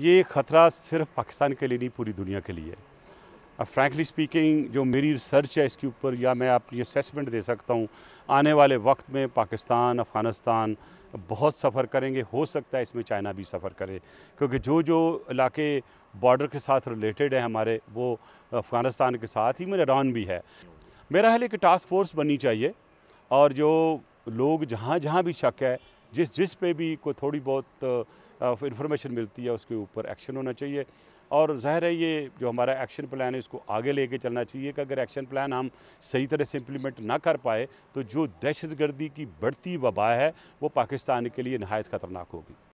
ये ख़तरा सिर्फ पाकिस्तान के लिए नहीं पूरी दुनिया के लिए है फ्रैंकली स्पीकिंग जो मेरी रिसर्च है इसके ऊपर या मैं अपनी असेसमेंट दे सकता हूँ आने वाले वक्त में पाकिस्तान अफ़गानिस्तान बहुत सफ़र करेंगे हो सकता है इसमें चाइना भी सफ़र करे क्योंकि जो जो इलाके बॉर्डर के साथ रिलेटेड हैं हमारे वो अफ़गानिस्तान के साथ ही मेरे ईरान भी है मेरा ख्याल एक टास्क फोर्स बननी चाहिए और जो लोग जहाँ जहाँ भी शक है जिस जिस पे भी कोई थोड़ी बहुत इन्फॉर्मेशन मिलती है उसके ऊपर एक्शन होना चाहिए और ज़ाहिर है ये जो हमारा एक्शन प्लान है इसको आगे लेके चलना चाहिए कि अगर एक्शन प्लान हम सही तरह से इम्प्लीमेंट ना कर पाए तो जो दहशतगर्दी की बढ़ती वबा है वो पाकिस्तान के लिए नहायत ख़तरनाक होगी